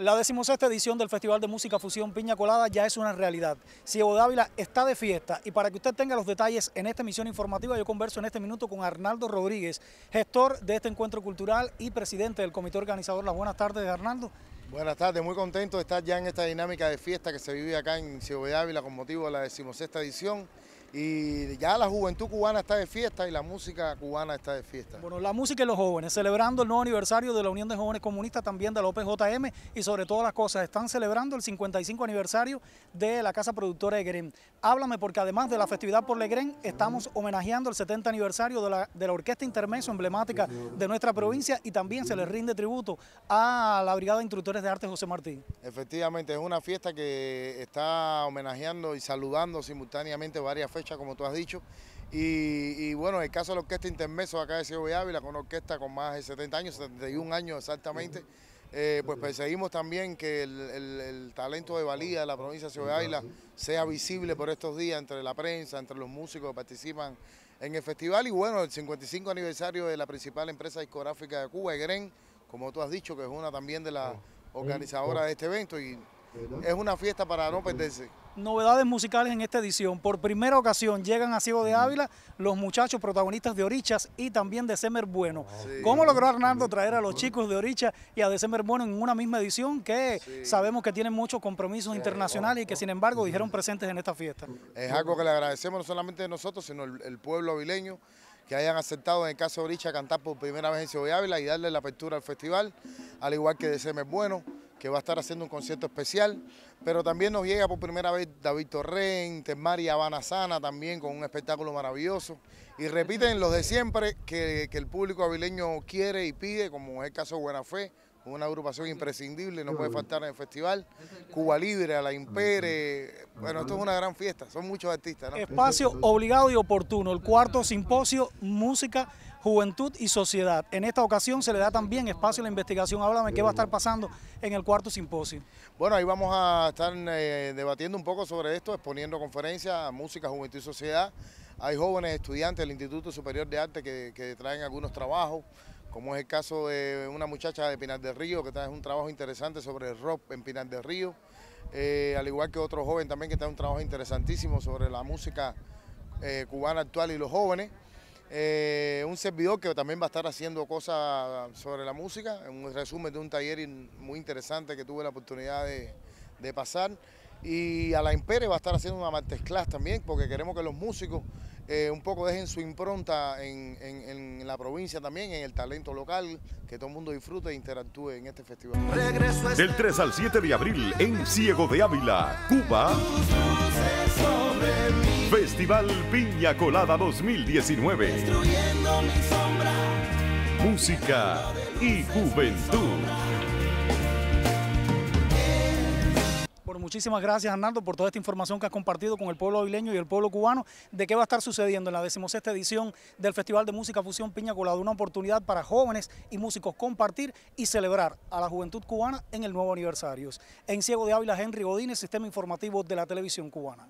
La decimosexta edición del Festival de Música Fusión Piña Colada ya es una realidad. Ciego Ávila está de fiesta y para que usted tenga los detalles en esta emisión informativa yo converso en este minuto con Arnaldo Rodríguez, gestor de este encuentro cultural y presidente del comité organizador. Las buenas tardes, Arnaldo. Buenas tardes, muy contento de estar ya en esta dinámica de fiesta que se vive acá en Ciego Ávila con motivo de la decimosexta edición y ya la juventud cubana está de fiesta y la música cubana está de fiesta. Bueno, la música y los jóvenes, celebrando el nuevo aniversario de la Unión de Jóvenes Comunistas, también de la OPJM y sobre todas las cosas, están celebrando el 55 aniversario de la Casa Productora de Háblame porque además de la festividad por Legren, estamos homenajeando el 70 aniversario de la, de la Orquesta Intermeso emblemática de nuestra provincia y también se le rinde tributo a la Brigada de Instructores de Arte José Martín. Efectivamente, es una fiesta que está homenajeando y saludando simultáneamente varias fechas como tú has dicho. Y, bueno, el caso de la orquesta intermeso acá de Ciudad de Ávila, con una orquesta con más de 70 años, 71 años exactamente, eh, pues perseguimos también que el, talento de valía de la provincia de Ciudad de Ávila sea visible por estos días entre la prensa, entre los músicos que participan en el festival. Y bueno, el 55 aniversario de la principal empresa discográfica de Cuba, EGREN, como tú has dicho, que es una también de las ah, organizadoras ah. de este evento. Y es una fiesta para no perderse novedades musicales en esta edición. Por primera ocasión llegan a Ciego de Ávila los muchachos protagonistas de Orichas y también de Semer Bueno. Ah, ¿Cómo logró Hernando traer a los chicos de Orichas y a de Semer Bueno en una misma edición que sabemos que tienen muchos compromisos internacionales y que sin embargo dijeron presentes en esta fiesta? Es algo que le agradecemos no solamente nosotros, sino el, pueblo avileño que hayan aceptado en el caso de Orichas cantar por primera vez en Ciego de Ávila y darle la apertura al festival, al igual que de Semer Bueno que va a estar haciendo un concierto especial, pero también nos llega por primera vez David Torrent, Temari Habana Sana también con un espectáculo maravilloso. Y repiten los de siempre que, el público avileño quiere y pide, como es el caso de Buena Fe, una agrupación imprescindible, no puede faltar en el festival. Cuba Libre, la Impere, bueno, esto es una gran fiesta, son muchos artistas. Espacio obligado y oportuno, el cuarto simposio, música Juventud y Sociedad. En esta ocasión se le da también espacio a la investigación. Háblame qué va a estar pasando en el cuarto simposio. Bueno, ahí vamos a estar eh, debatiendo un poco sobre esto, exponiendo conferencias, música, juventud y sociedad. Hay jóvenes estudiantes del Instituto Superior de Arte que, traen algunos trabajos, como es el caso de una muchacha de Pinar del Río que trae un trabajo interesante sobre el rock en Pinar del Río, eh, al igual que otro joven también que trae un trabajo interesantísimo sobre la música eh, cubana actual y los jóvenes. Eh, un servidor que también va a estar haciendo cosas sobre la música, un resumen de un taller muy interesante que tuve la oportunidad de, pasar. Y a la Pérez va a estar haciendo una masterclass también, porque queremos que los músicos eh, un poco dejen su impronta en, en, la provincia también, en el talento local, que todo el mundo disfrute e interactúe en este festival. Del 3 al 7 de abril en Ciego de Ávila, Cuba. Festival Piña Colada 2019. Música y juventud. Bueno, muchísimas gracias, Arnaldo, por toda esta información que has compartido con el pueblo habileño y el pueblo cubano de qué va a estar sucediendo en la decimosexta edición del Festival de Música Fusión Piña Colada, una oportunidad para jóvenes y músicos compartir y celebrar a la juventud cubana en el nuevo aniversario. En Ciego de Ávila, Henry Godínez, Sistema Informativo de la Televisión Cubana.